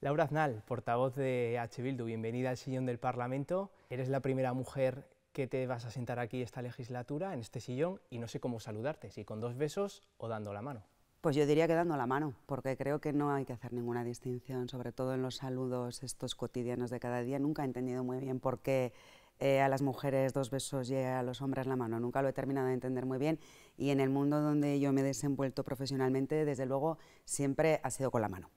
Laura Aznal, portavoz de H. Bildu, bienvenida al sillón del Parlamento. Eres la primera mujer que te vas a sentar aquí esta legislatura, en este sillón, y no sé cómo saludarte, si con dos besos o dando la mano. Pues yo diría que dando la mano, porque creo que no hay que hacer ninguna distinción, sobre todo en los saludos estos cotidianos de cada día. Nunca he entendido muy bien por qué eh, a las mujeres dos besos y a los hombres la mano. Nunca lo he terminado de entender muy bien y en el mundo donde yo me he desenvuelto profesionalmente, desde luego, siempre ha sido con la mano.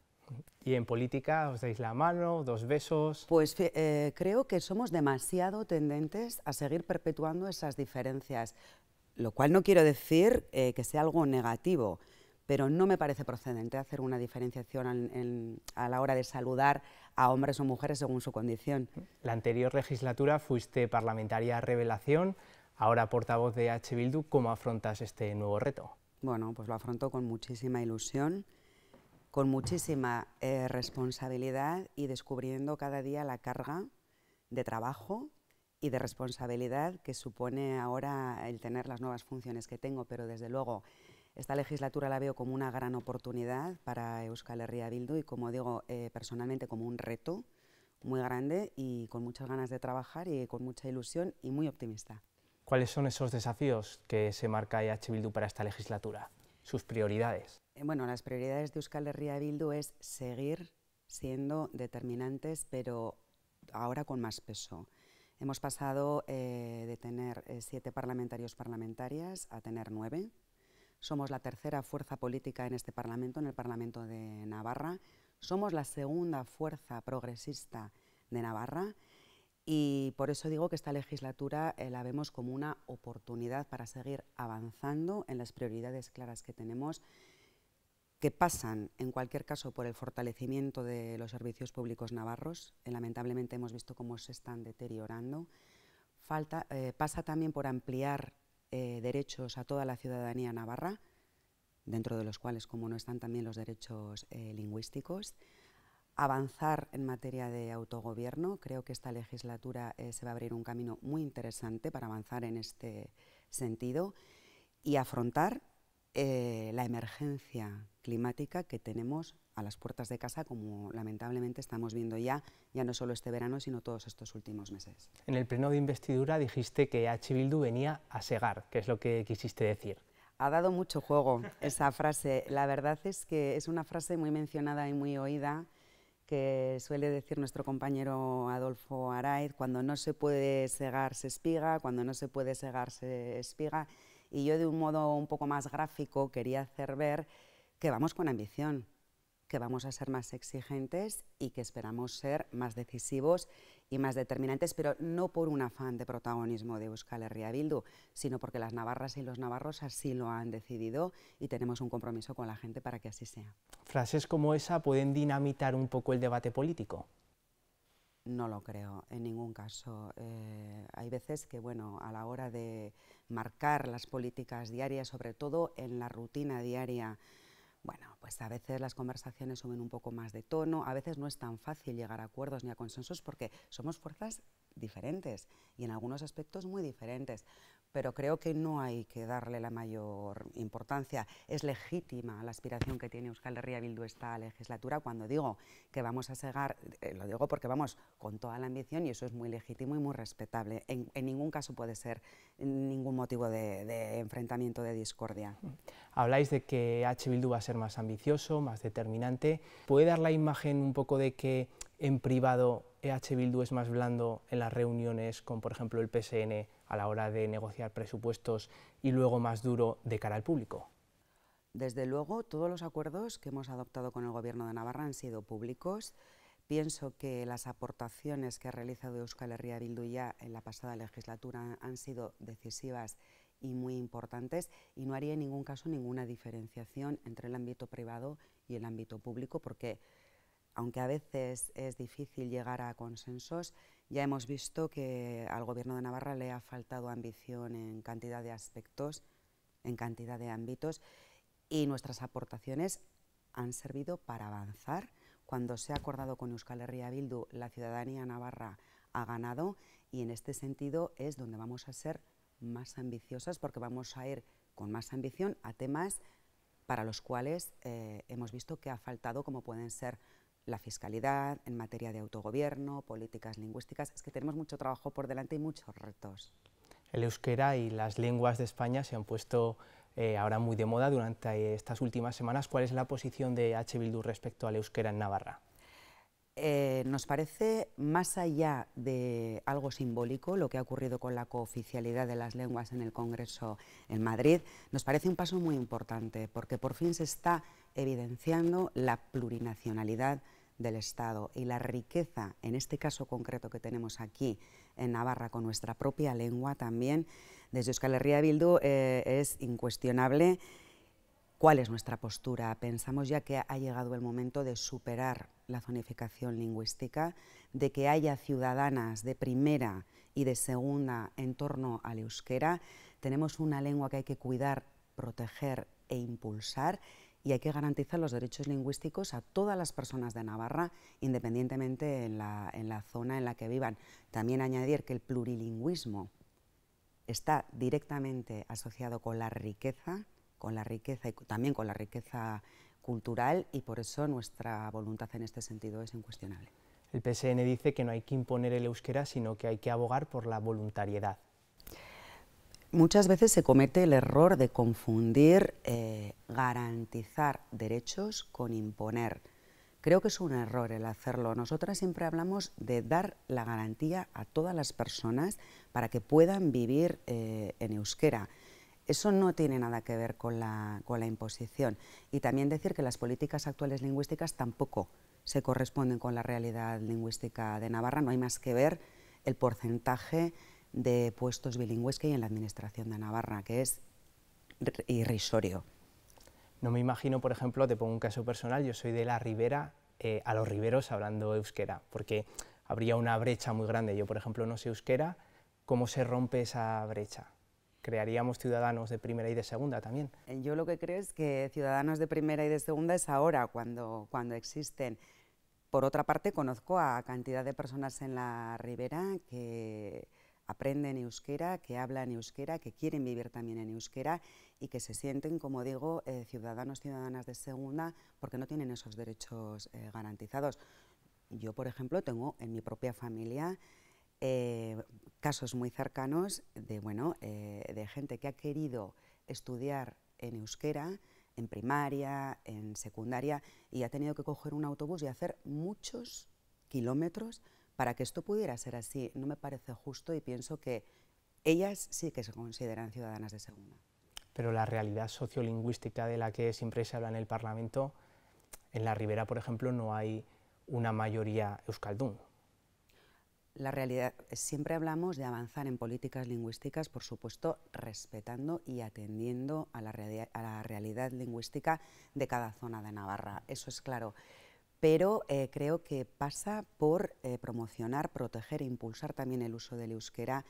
Y en política os dais la mano, dos besos. Pues eh, creo que somos demasiado tendentes a seguir perpetuando esas diferencias, lo cual no quiero decir eh, que sea algo negativo, pero no me parece procedente hacer una diferenciación a la hora de saludar a hombres o mujeres según su condición. La anterior legislatura fuiste parlamentaria revelación, ahora portavoz de H. Bildu. ¿Cómo afrontas este nuevo reto? Bueno, pues lo afronto con muchísima ilusión con muchísima eh, responsabilidad y descubriendo cada día la carga de trabajo y de responsabilidad que supone ahora el tener las nuevas funciones que tengo, pero desde luego esta legislatura la veo como una gran oportunidad para Euskal Herria Bildu y como digo eh, personalmente como un reto muy grande y con muchas ganas de trabajar y con mucha ilusión y muy optimista. ¿Cuáles son esos desafíos que se marca EH Bildu para esta legislatura? sus prioridades. Eh, bueno, las prioridades de Euskal Herria Bildu es seguir siendo determinantes, pero ahora con más peso. Hemos pasado eh, de tener eh, siete parlamentarios parlamentarias a tener nueve. Somos la tercera fuerza política en este Parlamento, en el Parlamento de Navarra. Somos la segunda fuerza progresista de Navarra. Y por eso digo que esta legislatura eh, la vemos como una oportunidad para seguir avanzando en las prioridades claras que tenemos, que pasan en cualquier caso por el fortalecimiento de los servicios públicos navarros. Eh, lamentablemente hemos visto cómo se están deteriorando. Eh, pasa también por ampliar derechos a toda la ciudadanía navarra, dentro de los cuales, como no están también los derechos lingüísticos avanzar en materia de autogobierno. Creo que esta legislatura eh, se va a abrir un camino muy interesante para avanzar en este sentido y afrontar eh, la emergencia climática que tenemos a las puertas de casa, como lamentablemente estamos viendo ya, ya no solo este verano, sino todos estos últimos meses. En el pleno de investidura dijiste que H. Bildu venía a segar, que es lo que quisiste decir. Ha dado mucho juego esa frase. La verdad es que es una frase muy mencionada y muy oída que suele decir nuestro compañero Adolfo Araiz, cuando no se puede segar se espiga, cuando no se puede segar se espiga, y yo de un modo un poco más gráfico quería hacer ver que vamos con ambición, que vamos a ser más exigentes y que esperamos ser más decisivos y más determinantes, pero no por un afán de protagonismo de Euskal Herria Bildu, sino porque las navarras y los navarros así lo han decidido y tenemos un compromiso con la gente para que así sea. ¿Frases como esa pueden dinamitar un poco el debate político? No lo creo, en ningún caso. Eh, hay veces que, bueno, a la hora de marcar las políticas diarias, sobre todo en la rutina diaria, bueno, pues a veces las conversaciones suben un poco más de tono, a veces no es tan fácil llegar a acuerdos ni a consensos porque somos fuerzas diferentes y en algunos aspectos muy diferentes pero creo que no hay que darle la mayor importancia. Es legítima la aspiración que tiene Euskal Herria Bildu esta legislatura. Cuando digo que vamos a llegar. Eh, lo digo porque vamos con toda la ambición y eso es muy legítimo y muy respetable. En, ningún caso puede ser ningún motivo de, de, enfrentamiento, de discordia. Habláis de que H. Bildu va a ser más ambicioso, más determinante. ¿Puede dar la imagen un poco de que en privado EH Bildu es más blando en las reuniones con, por ejemplo, el PSN a la hora de negociar presupuestos y luego más duro de cara al público? Desde luego, todos los acuerdos que hemos adoptado con el Gobierno de Navarra han sido públicos. Pienso que las aportaciones que ha realizado Euskal Herria Bildu ya en la pasada legislatura han sido decisivas y muy importantes y no haría en ningún caso ninguna diferenciación entre el ámbito privado y el ámbito público porque aunque a veces es difícil llegar a consensos, ya hemos visto que al Gobierno de Navarra le ha faltado ambición en cantidad de aspectos, en cantidad de ámbitos, y nuestras aportaciones han servido para avanzar. Cuando se ha acordado con Euskal Herria Bildu, la ciudadanía navarra ha ganado y en este sentido es donde vamos a ser más ambiciosas porque vamos a ir con más ambición a temas para los cuales eh, hemos visto que ha faltado, como pueden ser la fiscalidad, en materia de autogobierno, políticas lingüísticas. Es que tenemos mucho trabajo por delante y muchos retos. El euskera y las lenguas de España se han puesto eh, ahora muy de moda durante estas últimas semanas. ¿Cuál es la posición de H. Bildu respecto al euskera en Navarra? Eh, nos parece, más allá de algo simbólico, lo que ha ocurrido con la cooficialidad de las lenguas en el Congreso en Madrid, nos parece un paso muy importante, porque por fin se está evidenciando la plurinacionalidad del Estado y la riqueza, en este caso concreto que tenemos aquí en Navarra con nuestra propia lengua también, desde Euskal Herria Bildu eh, es incuestionable cuál es nuestra postura. Pensamos ya que ha llegado el momento de superar la zonificación lingüística, de que haya ciudadanas de primera y de segunda en torno al euskera. Tenemos una lengua que hay que cuidar, proteger e impulsar y hay que garantizar los derechos lingüísticos a todas las personas de Navarra, independientemente en la, la zona en la que vivan. También añadir que el plurilingüismo está directamente asociado con la riqueza, con la riqueza y también con la riqueza cultural y por eso nuestra voluntad en este sentido es incuestionable. El PSN dice que no hay que imponer el euskera, sino que hay que abogar por la voluntariedad muchas veces se comete el error de confundir eh, garantizar derechos con imponer. Creo que es un error el hacerlo. Nosotras siempre hablamos de dar la garantía a todas las personas para que puedan vivir eh, en euskera. Eso no tiene nada que ver con la, con la imposición. Y también decir que las políticas actuales lingüísticas tampoco se corresponden con la realidad lingüística de Navarra. No hay más que ver el porcentaje de puestos bilingües que hay en la Administración de Navarra, que es irrisorio. No me imagino, por ejemplo, te pongo un caso personal, yo soy de la Ribera eh, a los riberos hablando euskera, porque habría una brecha muy grande. Yo, por ejemplo, no sé euskera, ¿cómo se rompe esa brecha? crearíamos ciudadanos de primera y de segunda también. Eh, yo lo que creo es que ciudadanos de primera y de segunda es ahora, cuando, cuando existen. Por otra parte, conozco a cantidad de personas en la ribera que aprenden euskera, que hablan euskera, que quieren vivir también en euskera y que se sienten, como digo, eh, ciudadanos, ciudadanas de segunda, porque no tienen esos derechos eh, garantizados. Yo, por ejemplo, tengo en mi propia familia eh, casos muy cercanos bueno, de gente que ha querido estudiar en euskera, en primaria, en secundaria, y ha tenido que coger un autobús y hacer muchos kilómetros para que esto pudiera ser así no me parece justo y pienso que ellas sí que se consideran ciudadanas de segunda. Pero la realidad sociolingüística de la que siempre se habla en el Parlamento, en la Ribera, por ejemplo, no hay una mayoría euskaldún. La realidad, siempre hablamos de avanzar en políticas lingüísticas, por supuesto, respetando y atendiendo a la, a la realidad lingüística de cada zona de Navarra, eso es claro pero eh, creo que pasa por eh, promocionar, proteger e impulsar también el uso del euskera,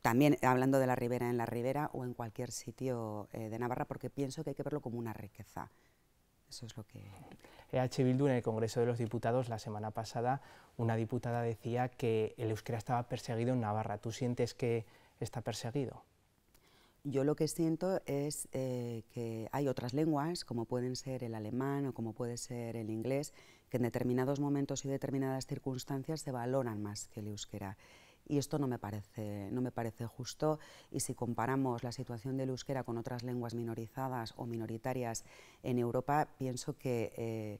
también eh, hablando de la ribera en la ribera o en cualquier sitio de Navarra, porque pienso que hay que verlo como una riqueza. Eso es lo que... EH Bildu en el Congreso de los Diputados la semana pasada una diputada decía que el euskera estaba perseguido en Navarra. ¿Tú sientes que está perseguido? Yo lo que siento es eh, que hay otras lenguas, como pueden ser el alemán o como puede ser el inglés, que en determinados momentos y determinadas circunstancias se valoran más que el euskera. Y esto no me parece, no me parece justo. Y si comparamos la situación del euskera con otras lenguas minorizadas o minoritarias en Europa, pienso que eh,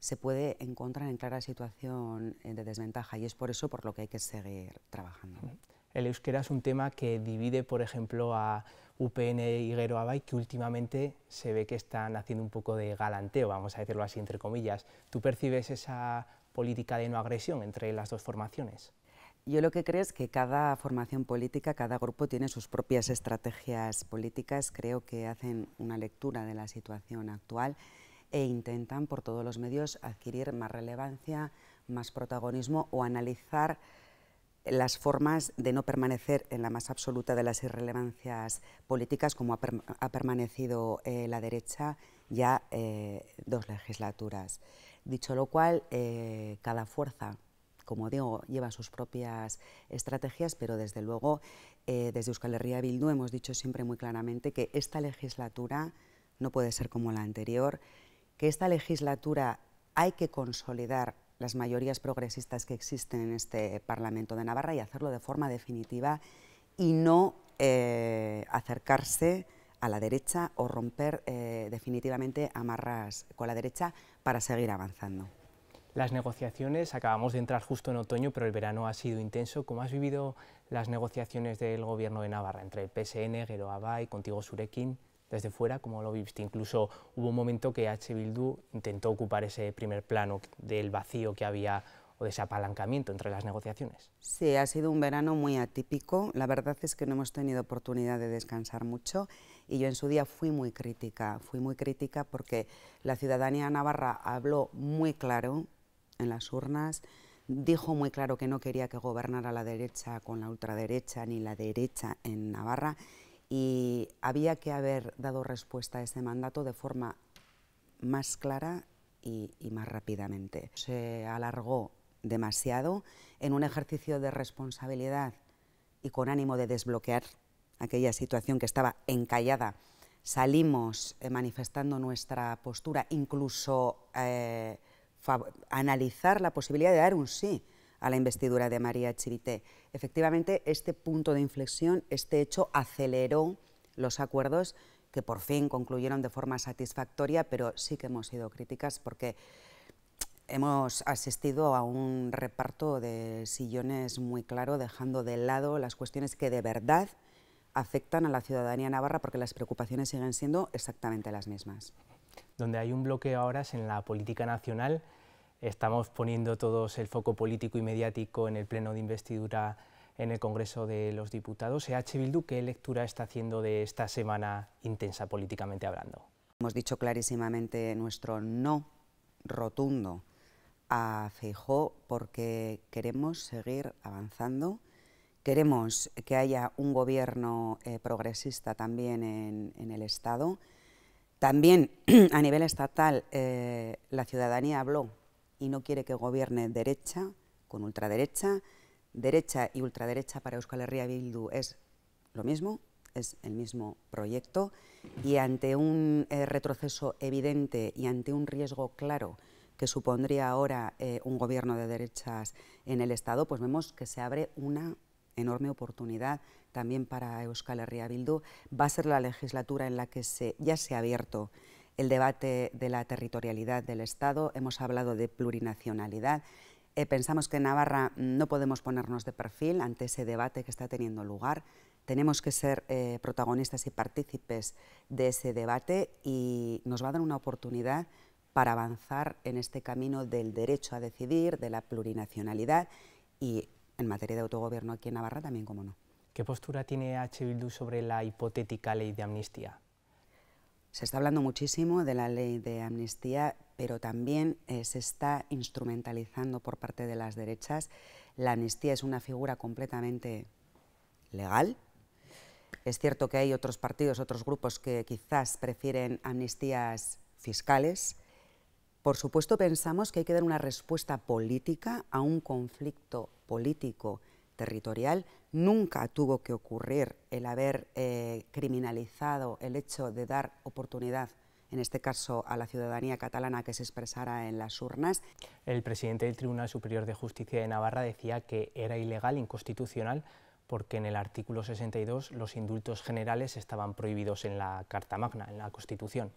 se puede encontrar en clara situación eh, de desventaja. Y es por eso por lo que hay que seguir trabajando el euskera es un tema que divide, por ejemplo, a UPN y Gero Abay, que últimamente se ve que están haciendo un poco de galanteo, vamos a decirlo así, entre comillas. ¿Tú percibes esa política de no agresión entre las dos formaciones? Yo lo que creo es que cada formación política, cada grupo tiene sus propias estrategias políticas. Creo que hacen una lectura de la situación actual e intentan por todos los medios adquirir más relevancia, más protagonismo o analizar las formas de no permanecer en la más absoluta de las irrelevancias políticas como ha, permanecido eh, la derecha ya eh, dos legislaturas. Dicho lo cual, eh, cada fuerza, como digo, lleva sus propias estrategias, pero desde luego desde Euskal Herria Bildu hemos dicho siempre muy claramente que esta legislatura no puede ser como la anterior, que esta legislatura hay que consolidar las mayorías progresistas que existen en este Parlamento de Navarra y hacerlo de forma definitiva y no eh, acercarse a la derecha o romper eh, definitivamente amarras con la derecha para seguir avanzando. Las negociaciones, acabamos de entrar justo en otoño, pero el verano ha sido intenso. ¿Cómo has vivido las negociaciones del Gobierno de Navarra entre el PSN, Geroabay, y Contigo Surekin? desde fuera, como lo viste. Incluso hubo un momento que H. Bildu intentó ocupar ese primer plano del vacío que había o de ese apalancamiento entre las negociaciones. Sí, ha sido un verano muy atípico. La verdad es que no hemos tenido oportunidad de descansar mucho y yo en su día fui muy crítica. Fui muy crítica porque la ciudadanía navarra habló muy claro en las urnas, dijo muy claro que no quería que gobernara la derecha con la ultraderecha ni la derecha en Navarra y había que haber dado respuesta a ese mandato de forma más clara y, más rápidamente. Se alargó demasiado en un ejercicio de responsabilidad y con ánimo de desbloquear aquella situación que estaba encallada. Salimos eh, manifestando nuestra postura, incluso eh, analizar la posibilidad de dar un sí a la investidura de María Chivité. Efectivamente, este punto de inflexión, este hecho, aceleró los acuerdos que por fin concluyeron de forma satisfactoria, pero sí que hemos sido críticas porque hemos asistido a un reparto de sillones muy claro, dejando de lado las cuestiones que de verdad afectan a la ciudadanía navarra porque las preocupaciones siguen siendo exactamente las mismas. Donde hay un bloqueo ahora es en la política nacional estamos poniendo todos el foco político y mediático en el pleno de investidura en el Congreso de los Diputados. EH Bildu, ¿qué lectura está haciendo de esta semana intensa políticamente hablando? Hemos dicho clarísimamente nuestro no rotundo a Feijó porque queremos seguir avanzando. Queremos que haya un gobierno eh, progresista también en, el Estado. También a nivel estatal eh, la ciudadanía habló y no quiere que gobierne derecha con ultraderecha. Derecha y ultraderecha para Euskal Herria Bildu es lo mismo, es el mismo proyecto y ante un eh, retroceso evidente y ante un riesgo claro que supondría ahora eh, un gobierno de derechas en el Estado, pues vemos que se abre una enorme oportunidad también para Euskal Herria Bildu. Va a ser la legislatura en la que ya se ha abierto el debate de la territorialidad del Estado, hemos hablado de plurinacionalidad. Eh, pensamos que en Navarra no podemos ponernos de perfil ante ese debate que está teniendo lugar. Tenemos que ser eh, protagonistas y partícipes de ese debate y nos va a dar una oportunidad para avanzar en este camino del derecho a decidir, de la plurinacionalidad y en materia de autogobierno aquí en Navarra también, como no. ¿Qué postura tiene H. Bildu sobre la hipotética ley de amnistía? Se está hablando muchísimo de la ley de amnistía, pero también eh, se está instrumentalizando por parte de las derechas. La amnistía es una figura completamente legal. Es cierto que hay otros partidos, otros grupos que quizás prefieren amnistías fiscales. Por supuesto, pensamos que hay que dar una respuesta política a un conflicto político territorial. Nunca tuvo que ocurrir el haber eh, criminalizado el hecho de dar oportunidad en este caso a la ciudadanía catalana que se expresara en las urnas. El presidente del Tribunal Superior de Justicia de Navarra decía que era ilegal, inconstitucional, porque en el artículo 62 los indultos generales estaban prohibidos en la Carta Magna, en la Constitución.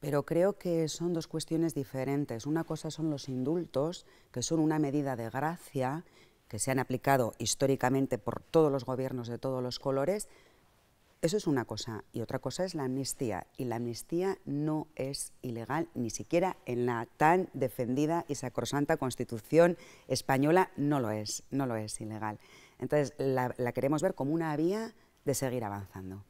Pero creo que son dos cuestiones diferentes. Una cosa son los indultos, que son una medida de gracia que se han aplicado históricamente por todos los gobiernos de todos los colores, eso es una cosa. Y otra cosa es la amnistía. Y la amnistía no es ilegal, ni siquiera en la tan defendida y sacrosanta Constitución española no lo es, no lo es ilegal. Entonces, la, la queremos ver como una vía de seguir avanzando.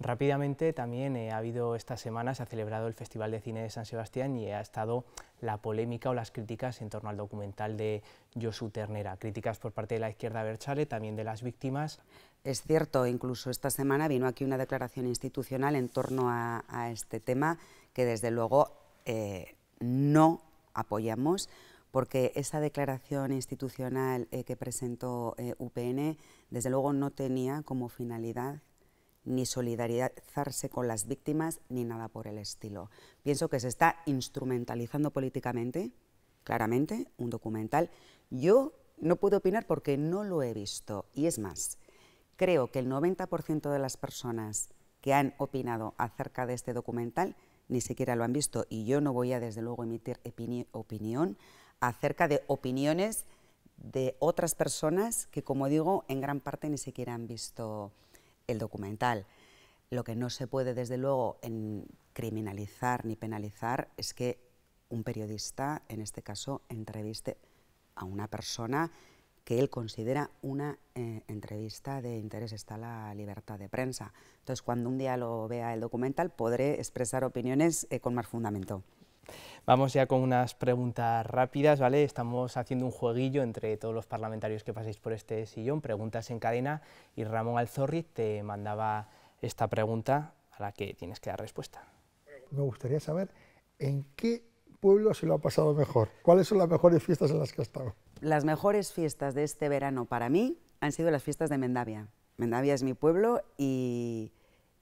Rápidamente también eh, ha habido esta semana, se ha celebrado el Festival de Cine de San Sebastián y ha estado la polémica o las críticas en torno al documental de Josu Ternera, críticas por parte de la izquierda Berchale, también de las víctimas. Es cierto, incluso esta semana vino aquí una declaración institucional en torno a, este tema que desde luego eh, no apoyamos porque esa declaración institucional eh, que presentó UPN desde luego no tenía como finalidad ni solidarizarse con las víctimas, ni nada por el estilo. Pienso que se está instrumentalizando políticamente, claramente, un documental. Yo no puedo opinar porque no lo he visto. Y es más, creo que el 90% de las personas que han opinado acerca de este documental ni siquiera lo han visto y yo no voy a desde luego emitir opinión acerca de opiniones de otras personas que, como digo, en gran parte ni siquiera han visto el documental. Lo que no se puede, desde luego, criminalizar ni penalizar es que un periodista, en este caso, entreviste a una persona que él considera una eh, entrevista de interés está la libertad de prensa. Entonces, cuando un día lo vea el documental, podré expresar opiniones eh, con más fundamento. Vamos ya con unas preguntas rápidas, ¿vale? Estamos haciendo un jueguillo entre todos los parlamentarios que paséis por este sillón, preguntas en cadena, y Ramón Alzorri te mandaba esta pregunta a la que tienes que dar respuesta. Me gustaría saber en qué pueblo se lo ha pasado mejor, cuáles son las mejores fiestas en las que ha estado. Las mejores fiestas de este verano para mí han sido las fiestas de Mendavia. Mendavia es mi pueblo y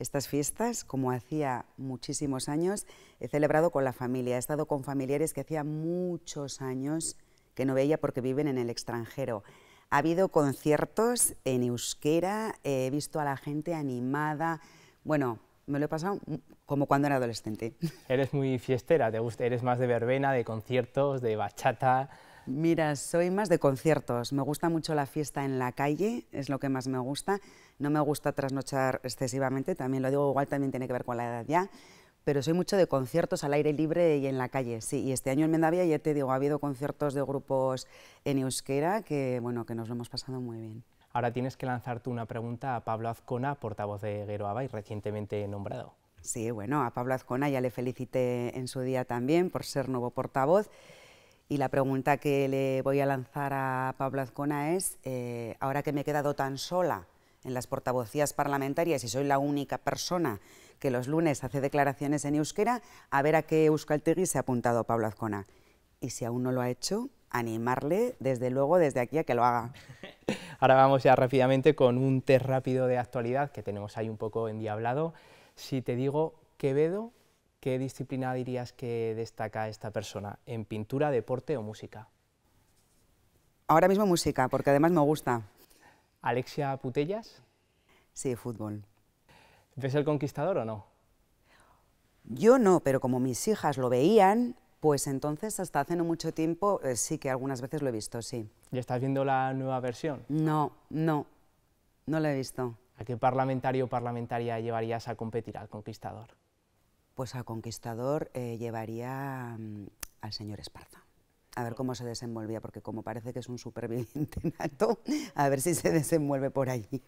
estas fiestas, como hacía muchísimos años, he celebrado con la familia. He estado con familiares que hacía muchos años que no veía porque viven en el extranjero. Ha habido conciertos en euskera, he visto a la gente animada. Bueno, me lo he pasado como cuando era adolescente. Eres muy fiestera, te gusta, eres más de verbena, de conciertos, de bachata. Mira, soy más de conciertos. Me gusta mucho la fiesta en la calle, es lo que más me gusta. No me gusta trasnochar excesivamente, también lo digo, igual también tiene que ver con la edad ya. Pero soy mucho de conciertos al aire libre y en la calle, sí. Y este año en Mendavia, ya te digo, ha habido conciertos de grupos en euskera que, bueno, que nos lo hemos pasado muy bien. Ahora tienes que lanzarte tú una pregunta a Pablo Azcona, portavoz de Gueroaba y recientemente nombrado. Sí, bueno, a Pablo Azcona ya le felicité en su día también por ser nuevo portavoz y la pregunta que le voy a lanzar a Pablo Azcona es, eh, ahora que me he quedado tan sola en las portavocías parlamentarias y soy la única persona que los lunes hace declaraciones en euskera, a ver a qué euskaltegui se ha apuntado Pablo Azcona. Y si aún no lo ha hecho, animarle desde luego desde aquí a que lo haga. Ahora vamos ya rápidamente con un test rápido de actualidad que tenemos ahí un poco endiablado. Si te digo Quevedo, ¿qué disciplina dirías que destaca esta persona? ¿En pintura, deporte o música? Ahora mismo música, porque además me gusta. ¿Alexia Putellas? Sí, fútbol. ¿Ves el conquistador o no? Yo no, pero como mis hijas lo veían, pues entonces hasta hace no mucho tiempo eh, sí que algunas veces lo he visto, sí. ¿Y estás viendo la nueva versión? No, no, no la he visto. ¿A qué parlamentario o parlamentaria llevarías a competir al conquistador? pues a Conquistador eh, llevaría mm, al señor Esparza. A ver cómo se desenvolvía, porque como parece que es un superviviente nato, a ver si se desenvuelve por allí.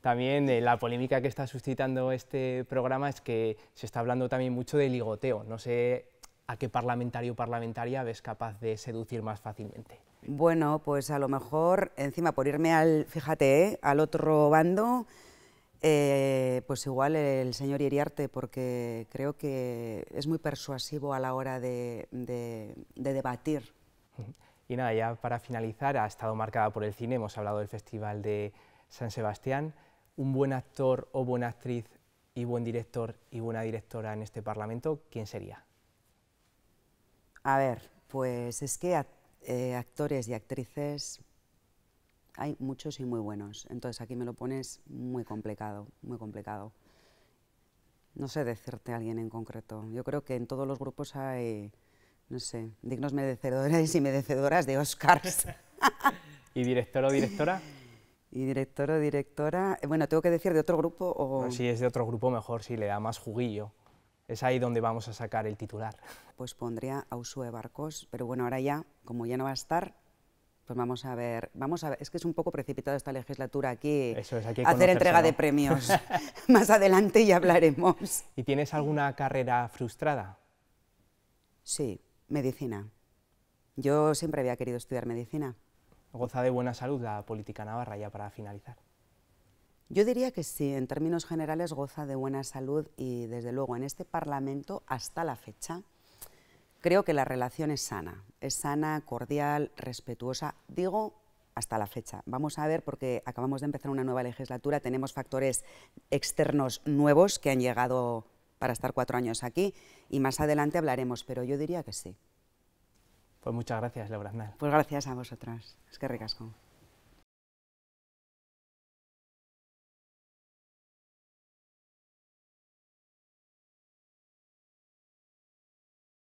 También eh, la polémica que está suscitando este programa es que se está hablando también mucho de ligoteo. No sé a qué parlamentario o parlamentaria ves capaz de seducir más fácilmente. Bueno, pues a lo mejor, encima por irme al, fíjate, eh, al otro bando, eh, pues igual el señor Iriarte, porque creo que es muy persuasivo a la hora de, de debatir. Y nada, ya para finalizar, ha estado marcada por el cine, hemos hablado del Festival de San Sebastián. Un buen actor o buena actriz y buen director y buena directora en este Parlamento, ¿quién sería? A ver, pues es que eh, actores y actrices hay muchos y muy buenos. Entonces aquí me lo pones muy complicado, muy complicado. No sé decirte a alguien en concreto. Yo creo que en todos los grupos hay, no sé, dignos merecedores y merecedoras de Oscars. ¿Y director o directora? Y director o directora, eh, bueno, tengo que decir de otro grupo o... Pues si es de otro grupo mejor, si le da más juguillo. Es ahí donde vamos a sacar el titular. Pues pondría a Usue Barcos, pero bueno, ahora ya, como ya no va a estar, pues vamos a ver, vamos a ver, es que es un poco precipitado esta legislatura aquí, hacer entrega de premios. Más adelante ya hablaremos. ¿Y tienes alguna carrera frustrada? Sí, medicina. Yo siempre había querido estudiar medicina. ¿Goza de buena salud la política navarra ya para finalizar? Yo diría que sí, en términos generales goza de buena salud y desde luego en este Parlamento hasta la fecha Creo que la relación es sana, es sana, cordial, respetuosa. Digo hasta la fecha. Vamos a ver, porque acabamos de empezar una nueva legislatura, tenemos factores externos nuevos que han llegado para estar cuatro años aquí y más adelante hablaremos, pero yo diría que sí. Pues muchas gracias, Laura Pues gracias a vosotras. Es que ricasco.